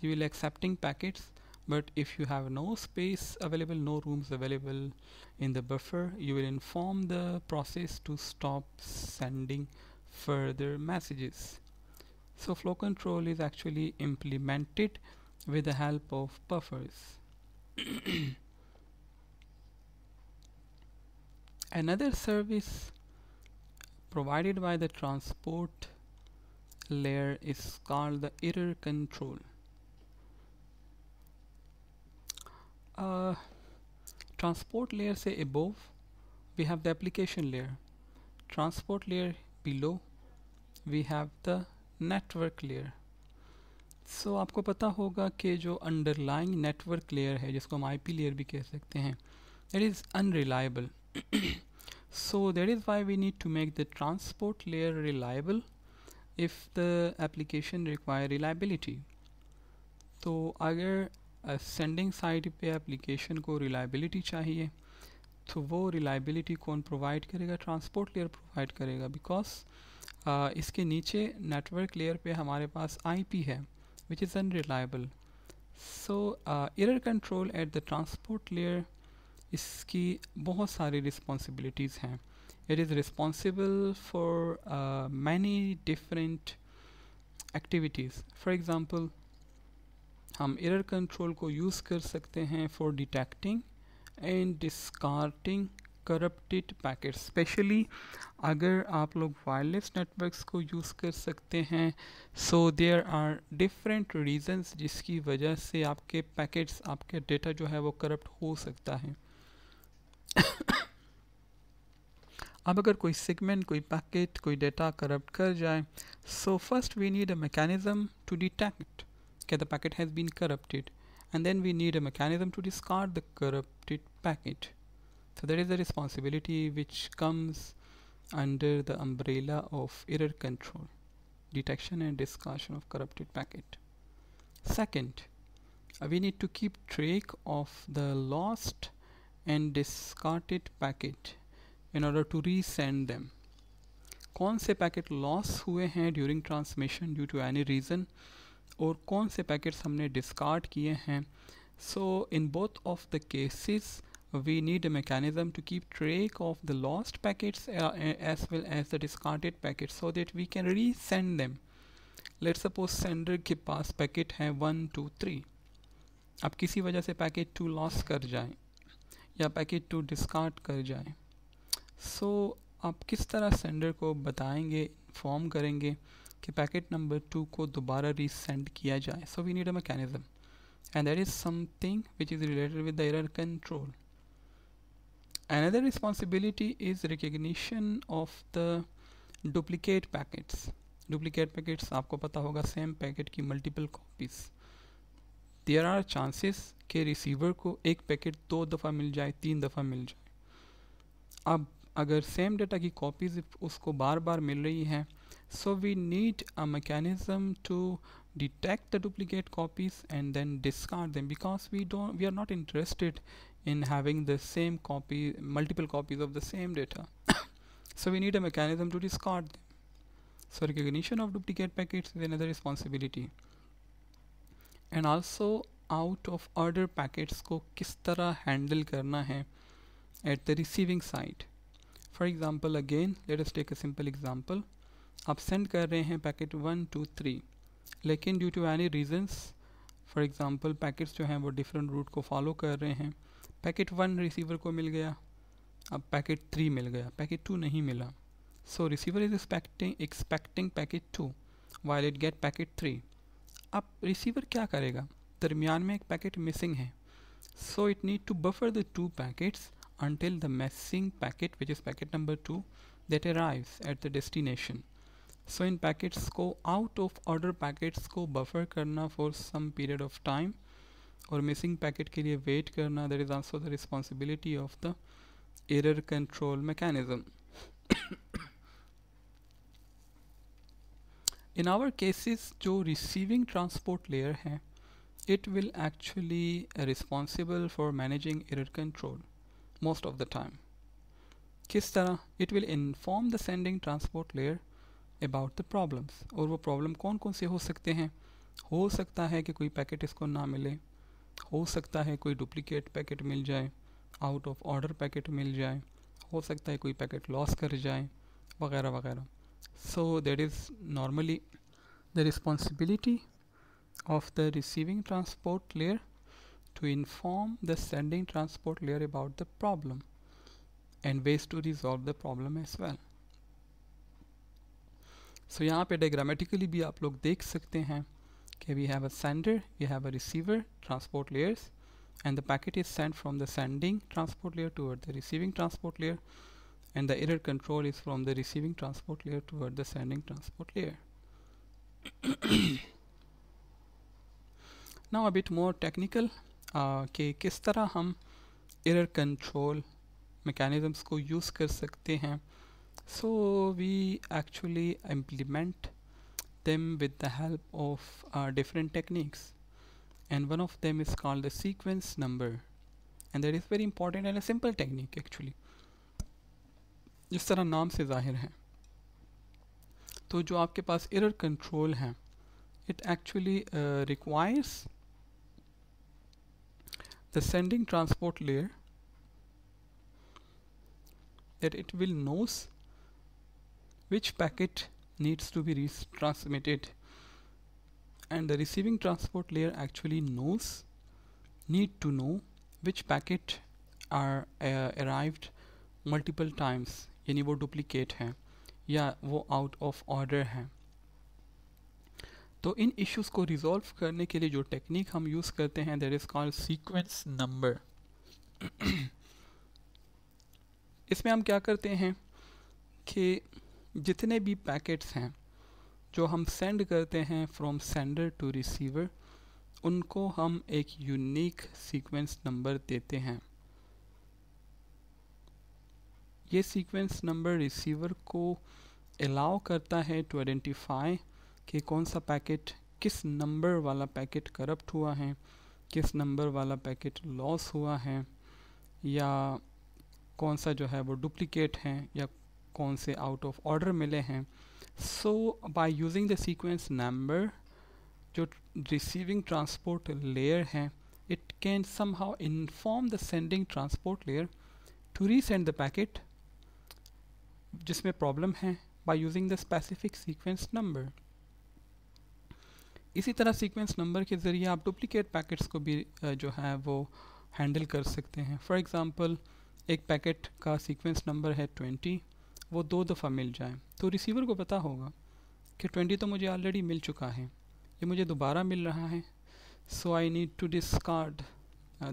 you will accepting packets but if you have no space available no rooms available in the buffer you will inform the process to stop sending further messages so flow control is actually implemented with the help of buffers *coughs* another service provided by the transport layer is called the error control uh, transport layer say above we have the application layer transport layer below we have the network layer so so, आपको पता होगा कि जो underlying network layer है जिसको हम IP layer भी कह सकते हैं that is unreliable so that is why we need to make the transport layer reliable if the application require reliability तो अगर सेंडिंग साइड पे एप्लीकेशन को रिलायबिलिटी चाहिए तो वो रिलायबिलिटी कौन प्रोवाइड करेगा ट्रांसपोर्ट लेयर प्रोवाइड करेगा बिकॉज इसके नीचे नेटवर्क लेयर पे हमारे पास आईपी है which is unreliable so error control at the transport layer इसकी बहुत सारी रिस्पॉन्सिबिलिटीज़ हैं it is responsible for many different activities for example हम एरर कंट्रोल को यूज़ कर सकते हैं for detecting and discarding corrupted packet specially अगर आप लोग वायरलेस नेटवर्क्स को यूज़ कर सकते हैं so there are different reasons जिसकी वजह से आपके पैकेट्स आपके डेटा जो है वो करप्ट हो सकता है अब अगर कोई सेगमेंट कोई पैकेट कोई डेटा करप्ट कर जाए so first we need a mechanism to detect okay the packet has been corrupted and then we need a mechanism to discard the corrupted packet so that is the responsibility which comes under the umbrella of error control detection and discard of corrupted packet second uh, we need to keep track of the lost and discarded packet in order to resend them कौन से packet loss हुए हैं during transmission due to any reason और कौन से packets हमने discard किए हैं so in both of the cases we need a mechanism to keep track of the lost packets uh, as well as the discarded packets so that we can resend them let's suppose sender के पास पैकेट है one two three अब किसी वजह से packet to loss कर जाए या पैकेट टू डिस्कार्ड कर जाए सो so, आप किस तरह सेंडर को बताएंगे इन्फॉर्म करेंगे कि पैकेट नंबर टू को दोबारा रीसेंड किया जाए so we need a mechanism and that is something which is related with the error control another responsibility is recognition of the duplicate packets duplicate packets आपको पता होगा same packet की multiple copies there are chances के receiver को एक packet दो दफ़ा मिल जाए तीन दफ़ा मिल जाए अब अगर सेम डेटा की कॉपीज उसको बार बार मिल रही हैं so we need a mechanism to detect the duplicate copies and then discard them because we don't we are not interested in having the same copy multiple copies of the same data *coughs* so we need a mechanism to discard them so recognition of duplicate packets is another responsibility and also out of order packets को किस तरह handle करना है at the receiving side for example again let us take a simple example आप send कर रहे हैं packet one two three लेकिन due to any reasons for example packets जो हैं वो डिफरेंट रूट को फॉलो कर रहे हैं पैकेट वन रिसीवर को मिल गया अब पैकेट थ्री मिल गया पैकेट टू नहीं मिला so receiver is expecting expecting packet two while it get packet three अब रिसीवर क्या करेगा दरमियान में एक पैकेट मिसिंग है so it need to buffer the two packets until the missing packet which is packet number two that arrive at the destination so इन packets को out of order packets को buffer करना for some period of time और missing packet के लिए wait करना that is also the responsibility of the error control mechanism in our cases जो receiving transport layer हैं it will actually responsible for managing error control most of the time किस तरह it will inform the sending transport layer about the problems और वो problem कौन कौन से हो सकते हैं हो सकता है कि कोई पैकेट इसको ना मिले हो सकता है कोई डुप्लीकेट पैकेट मिल जाए आउट ऑफ ऑर्डर पैकेट मिल जाए हो सकता है कोई पैकेट लॉस कर जाए वगैरह वगैरह so that is normally the responsibility of the receiving transport layer to inform the sending transport layer about the problem and ways to resolve the problem as well सो यहाँ पे डायग्रामेटिकली भी आप लोग देख सकते हैं कि we have a sender we have a receiver transport layers and the packet is send from the sending transport layer toward the receiving transport layer and the error control is from the receiving transport layer to the sending transport layer now it more technical कि किस तरह हम error control mechanisms को use कर सकते हैं so we actually implement them with the help of uh, different techniques and one of them is called the sequence number and that is very important and a simple technique actually जिस तरह नाम से जाहिर है तो जो आपके पास एरर कंट्रोल है it actually uh, requires the sending transport layer that it will knows which packet needs to be retransmitted and the receiving transport layer actually knows need to know which packet are uh, arrived multiple times यानी वो duplicate हैं या वो out of order हैं तो इन issues को resolve करने के लिए जो टेक्निक हम यूज़ करते हैं that is called sequence number इसमें हम क्या करते हैं कि जितने भी पैकेट्स हैं जो हम सेंड करते हैं फ्रॉम सेंडर टू रिसीवर उनको हम एक यूनिक सीक्वेंस नंबर देते हैं ये सीक्वेंस नंबर रिसीवर को अलाउ करता है टू आइडेंटिफाई कि कौन सा पैकेट किस नंबर वाला पैकेट करप्ट हुआ है किस नंबर वाला पैकेट लॉस हुआ है या कौन सा जो है वो डुप्लिकेट है या कौन से आउट ऑफ ऑर्डर मिले हैं so by using the sequence number जो रिसीविंग ट्रांसपोर्ट लेयर हैं it can somehow inform the sending transport layer to resend the packet जिसमें प्रॉब्लम है by using the specific sequence number इसी तरह sequence number के ज़रिए आप duplicate packets को भी जो है वो हैंडल कर सकते हैं फॉर एग्ज़ाम्पल एक पैकेट का सीक्वेंस नंबर है ट्वेंटी वो दो दफ़ा मिल जाए तो रिसीवर को पता होगा कि ट्वेंटी तो मुझे ऑलरेडी मिल चुका है ये मुझे दोबारा मिल रहा है so I need to discard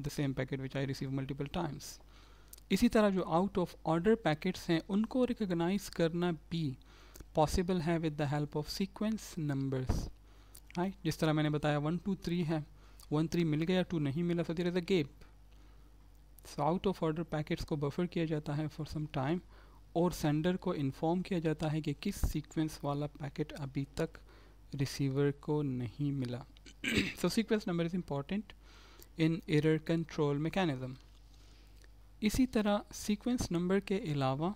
the same packet which I receive multiple times इसी तरह जो आउट ऑफ ऑर्डर पैकेट्स हैं उनको रिकगनाइज करना भी पॉसिबल है with the help of sequence numbers right जिस तरह मैंने बताया वन टू थ्री है वन थ्री मिल गया टू नहीं मिला so there is a gap so out of order packets को बफर किया जाता है फॉर सम टाइम और सेंडर को इन्फॉर्म किया जाता है कि किस सीक्वेंस वाला पैकेट अभी तक रिसीवर को नहीं मिला so sequence number is important in error control mechanism इसी तरह सीक्वेंस नंबर के अलावा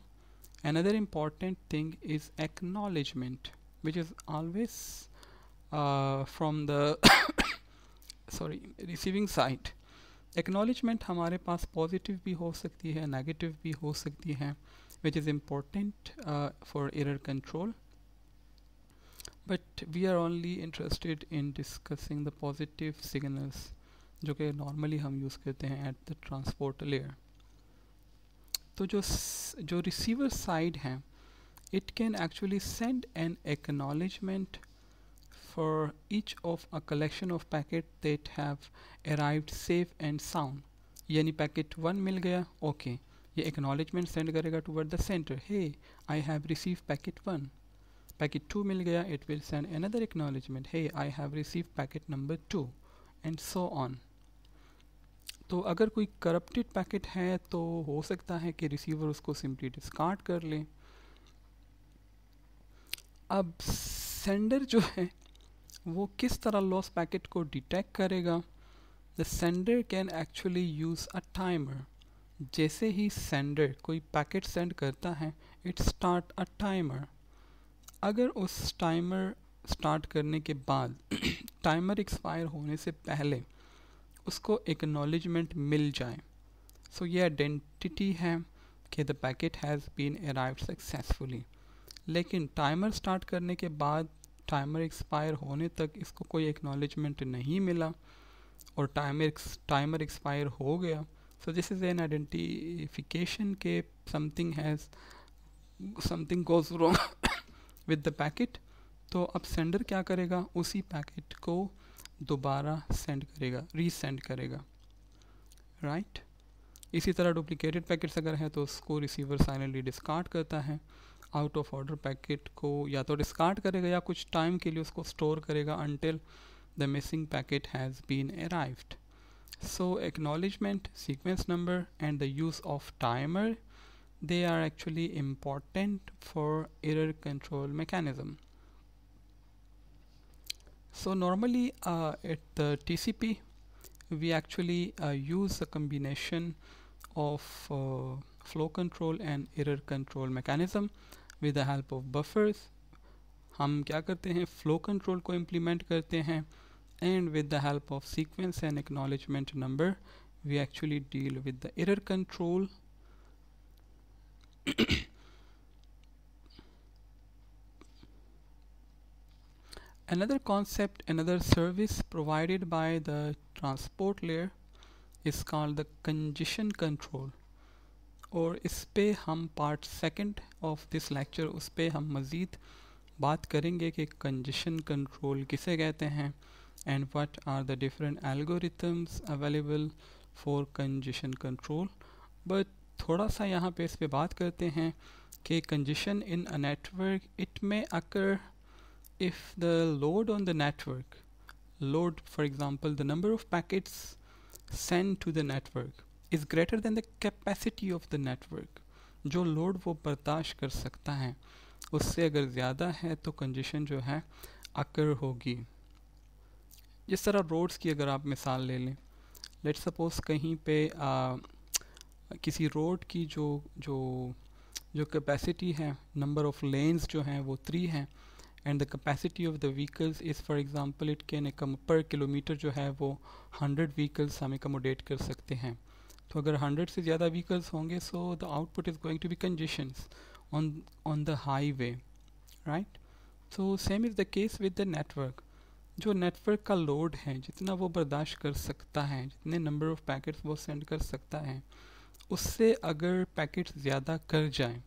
another important thing is acknowledgement which is always from the sorry receiving site acknowledgement हमारे पास पॉजिटिव भी हो सकती है नेगेटिव भी हो सकती है which is important uh, for error control but we are only interested in discussing the positive signals which normally हम use at the transport layer So, the receiver side it can actually send an acknowledgement for each of a collection of packets that have arrived safe and sound यानी packet one मिल गया okay. ये acknowledgement send करेगा toward the center hey I have receive packet one packet two मिल गया it will send another acknowledgement hey I have receive packet number two and so on तो अगर कोई corrupted packet है तो हो सकता है कि रिसीवर उसको सिंपली डिस्कार्ड कर ले अब सेंडर जो है वो किस तरह लॉस पैकेट को डिटेक्ट करेगा the sender can actually use a timer जैसे ही सेंडर कोई पैकेट सेंड करता है इट स्टार्ट अ टाइमर अगर उस टाइमर स्टार्ट करने के बाद टाइमर *clears throat* एक्सपायर होने से पहले उसको एक्नॉलेजमेंट मिल जाए सो ये आइडेंटिटी है कि the packet has been arrive successfully लेकिन टाइमर स्टार्ट करने के बाद टाइमर एक्सपायर होने तक इसको कोई एक्नॉलेजमेंट नहीं मिला और टाइमर टाइमर एक्सपायर हो गया so this is an identification ke something has something goes wrong *coughs* with the packet तो अब सेंडर क्या करेगा उसी पैकेट को दोबारा सेंड करेगा रीसेंड करेगा राइट right? इसी तरह डुप्लिकेटेड पैकेट्स अगर हैं तो उसको रिसीवर साइलेंटली डिस्कार्ड करता है आउट ऑफ ऑर्डर पैकेट को या तो डिस्कार्ड करेगा या कुछ टाइम के लिए उसको स्टोर करेगा until the missing packet has been arrived so acknowledgement sequence number and the use of timer they are actually important for error control mechanism so normally uh, at the TCP we actually uh, use a combination of uh, flow control and error control mechanism with the help of buffers हम क्या करते हैं flow control को implement करते हैं and with the help of sequence and acknowledgement number we actually deal with the error control another concept another service provided by the transport layer is called the congestion control और इस पे हम part second of this lecture उस पे हम मज़ीद बात करेंगे कि कंजेशन कंट्रोल किसे कहते हैं and what are the different algorithms available for congestion control but थोड़ा सा यहाँ पे इस पे बात करते हैं कि congestion in a network it may occur if the load on the network load for example the number of packets sent to the network is greater than the capacity of the network जो load वो बर्दाश्त कर सकता है उससे अगर ज़्यादा है तो कंजेशन जो है अकर होगी जिस तरह रोड्स की अगर आप मिसाल ले लें लेट सपोज़ कहीं पे आ, किसी रोड की जो जो जो कैपेसिटी है नंबर ऑफ़ लेन्स जो हैं वो थ्री हैं and the capacity of the vehicles is for example it can एकम पर किलोमीटर जो है वो हंड्रेड व्हीकल्स हम एकमोडेट कर सकते हैं तो अगर हंड्रेड से ज़्यादा व्हीकल्स होंगे so the output is going to be congestion on on the high right so same is the case with the network जो नेटवर्क का लोड है जितना वो बर्दाश्त कर सकता है जितने नंबर ऑफ पैकेट्स वो सेंड कर सकता है उससे अगर पैकेट्स ज़्यादा कर जाए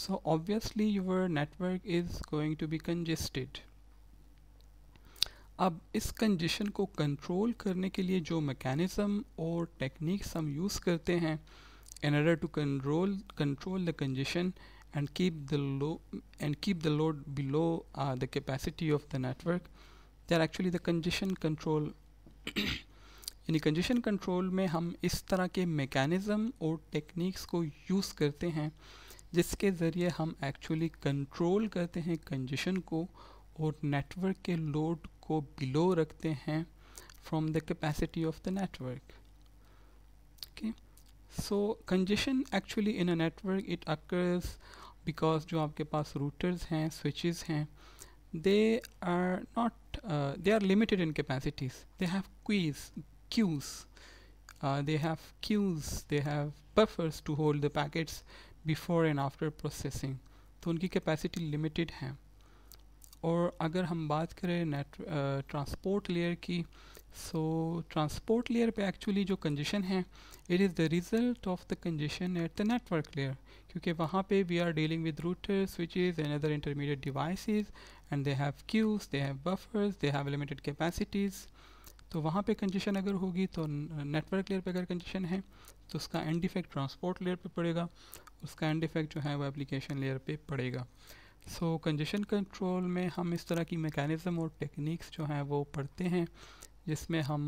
so obviously your network is going to be congested अब इस कंजेशन को कंट्रोल करने के लिए जो मैकेनिज़्म और टेक्निक्स हम यूज़ करते हैं in order to control control the congestion and keep the low and keep the load below the capacity of the network they are actually the congestion control यानी congestion control में हम इस तरह के mechanism और techniques को use करते हैं जिसके ज़रिए हम एक्चुअली कंट्रोल करते हैं कंजेशन को और नेटवर्क के लोड को बिलो रखते हैं from the capacity of the network okay so congestion actually in a network it occurs because जो आपके पास रूटर्स हैं स्विचेस हैं they are not uh, they are limited in capacities they have queues queues uh, they have queues they have buffers to hold the packets before and after processing तो उनकी capacity limited है और अगर हम बात करें net transport layer की so transport layer पे एक्चुअली जो कंजेशन है it is the result of the congestion at the network layer क्योंकि वहाँ पे we are dealing with router switches and other intermediate device and they have queues they have buffers they have limited capacities तो वहाँ पे congestion अगर होगी तो network layer पे अगर कंजेशन है तो उसका एंड इफेक्ट ट्रांसपोर्ट लेयर पे पड़ेगा उसका एंड इफेक्ट जो है वो एप्लीकेशन लेयर पे पड़ेगा सो कंजेशन कंट्रोल में हम इस तरह की मैकेनिज्म और टेक्निक्स जो हैं वो पढ़ते हैं जिसमें हम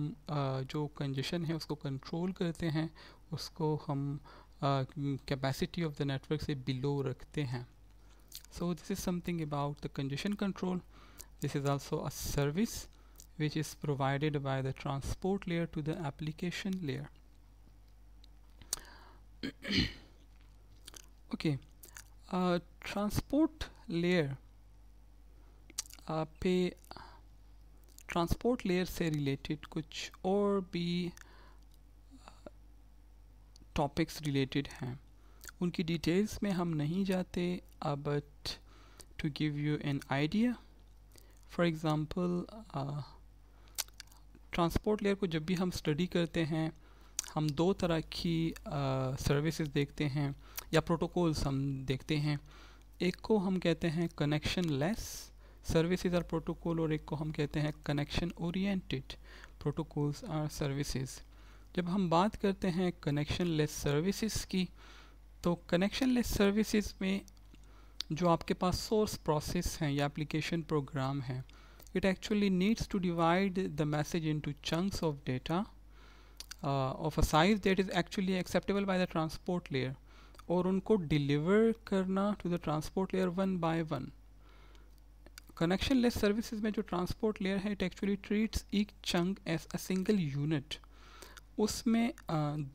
जो कंजेशन है उसको कंट्रोल करते हैं उसको हम कैपेसिटी ऑफ द नेटवर्क से बिलो रखते हैं so this is something about the congestion control this is also a service which is provided by the transport layer to the application layer okay transport layer पे transport layer से related कुछ और भी topics uh, related हैं उनकी details में हम नहीं जाते but to give you an idea for example transport layer को जब भी हम स्टडी करते हैं हम दो तरह की सर्विसेज uh, देखते हैं या प्रोटोकॉल्स हम देखते हैं एक को हम कहते हैं connectionless services or protocol और एक को हम कहते हैं connection oriented protocols or services जब हम बात करते हैं कनेक्शन लेस सर्विसेज की तो कनेक्शन लेस सर्विसेज में जो आपके पास सोर्स प्रोसेस हैं या एप्लीकेशन प्रोग्राम हैं it actually needs to divide the message into chunks of data of a size that is actually acceptable by the transport layer और उनको डिलीवर करना to the transport layer one by one connectionless services में जो transport layer है it actually treats एक chunk as a single unit उसमें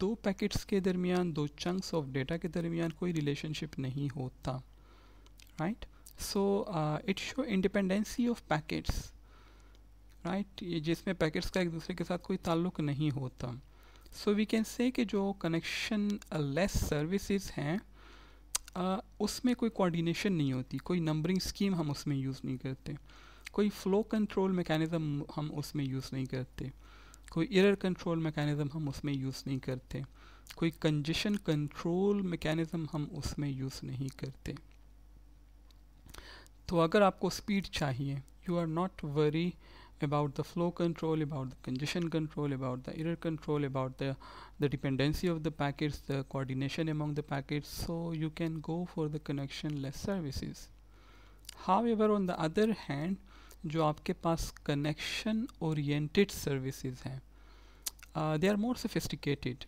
दो packets के दरमियान दो चंक्स ऑफ डेटा के दरमियान कोई रिलेशनशिप नहीं होता right so it show independency of packets right ये जिसमें पैकेट्स का एक दूसरे के साथ कोई ताल्लुक नहीं होता सो वी कैन से कि जो कनेक्शन लेस सर्विसेज हैं उसमें कोई कोऑर्डिनेशन नहीं होती कोई नंबरिंग स्कीम हम उसमें यूज़ नहीं करते कोई फ्लो कंट्रोल मैकेनिज़्म हम उसमें यूज़ नहीं करते कोई एरर कंट्रोल मैकेनिज़्म हम उसमें यूज़ नहीं करते कोई कंजेशन कंट्रोल मैकेनिज़्म हम उसमें यूज़ नहीं करते तो अगर आपको स्पीड चाहिए you are not worry about the flow control, about the congestion control, about the error control, about the, the dependency of the packets, the coordination among the packets. So you can go for the connectionless services. However, on the other hand, जो आपके पास connection oriented services हैं they are more sophisticated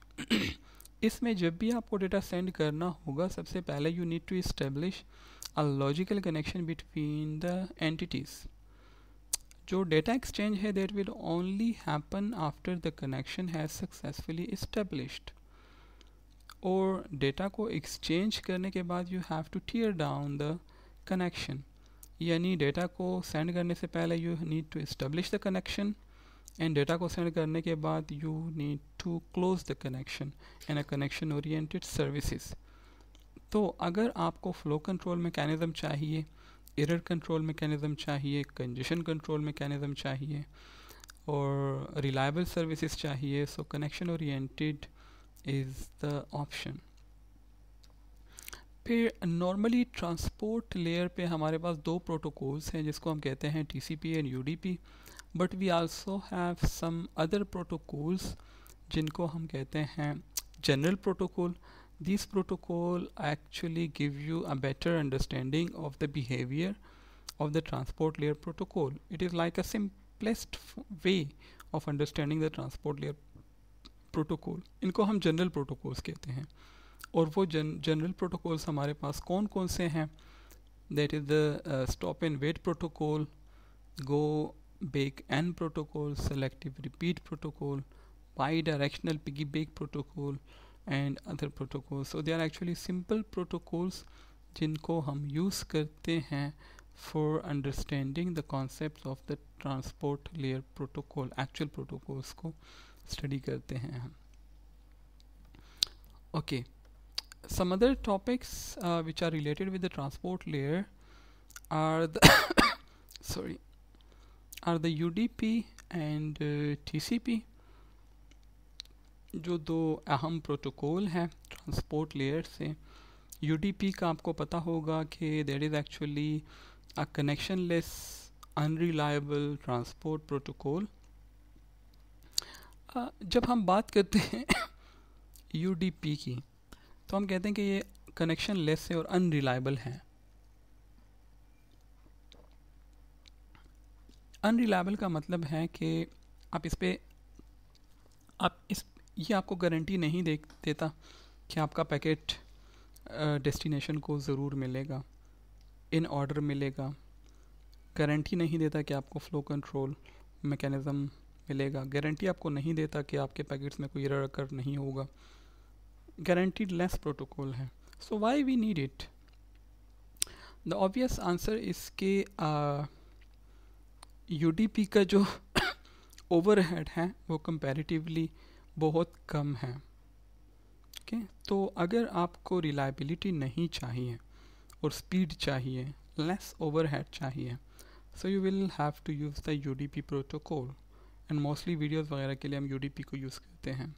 इसमें जब भी आपको data send करना होगा सबसे पहले you need to establish a logical connection between the entities जो डेटा एक्सचेंज है that will only happen after the connection has successfully established और डेटा को एक्सचेंज करने के बाद you have to tear down the connection यानी data को send करने से पहले you need to establish the connection and data को सेंड करने के बाद you need to close the connection and a connection oriented services तो अगर आपको फ्लो कंट्रोल मैकेनिज़्म चाहिए एरर कंट्रोल मेकेनिज़म चाहिए कंजेशन कंट्रोल मेकेनिज़म चाहिए और रिलायबल सर्विसेज चाहिए so connection oriented is the option फिर नॉर्मली ट्रांसपोर्ट लेयर पे हमारे पास दो प्रोटोकॉल्स हैं जिसको हम कहते हैं TCP and UDP but we also have some other protocols जिनको हम कहते हैं general protocol These protocol actually give you a better understanding of the behavior of the transport layer protocol. It is like a simplest way of understanding the transport layer protocol inko hum general protocols kehte hain aur wo gen general protocols hamare paas कौन कौन se hain that is the uh, stop and wait protocol go N and protocol selective repeat protocol directional piggyback protocol and other protocols so they are actually simple protocols जिनको हम use करते हैं for understanding the concept of the transport layer protocol actual protocols को study करते हैं हम other topics which are related with the transport layer are the sorry are the U D P and T C P जो दो अहम protocol हैं transport layer से UDP का आपको पता होगा कि there is actually a connectionless unreliable transport protocol जब हम बात करते हैं यूडीपी *coughs* की तो हम कहते हैं कि ये कनेक्शन लेस है और अनरिलायबल है अनरिलायबल का मतलब है कि आप इस पर आप इस ये आपको गारंटी नहीं दे देता कि आपका पैकेट डेस्टिनेशन को ज़रूर मिलेगा इन ऑर्डर मिलेगा गारंटी नहीं देता कि आपको फ़्लो कंट्रोल मैकेनिज़्म मिलेगा गारंटी आपको नहीं देता कि आपके पैकेट्स में कोई एरर कर नहीं होगा गारंटी लेस प्रोटोकॉल है so why we need it the obvious answer इसके यू uh, का जो ओवरहेड *coughs* है वो कंपेरिटिवली बहुत कम है ओके तो अगर आपको रिलायबिलिटी नहीं चाहिए और स्पीड चाहिए लेस ओवरहेड चाहिए so you will have to use the U D P protocol and mostly videos वगैरह के लिए हम यू डी पी को यूज़ करते हैं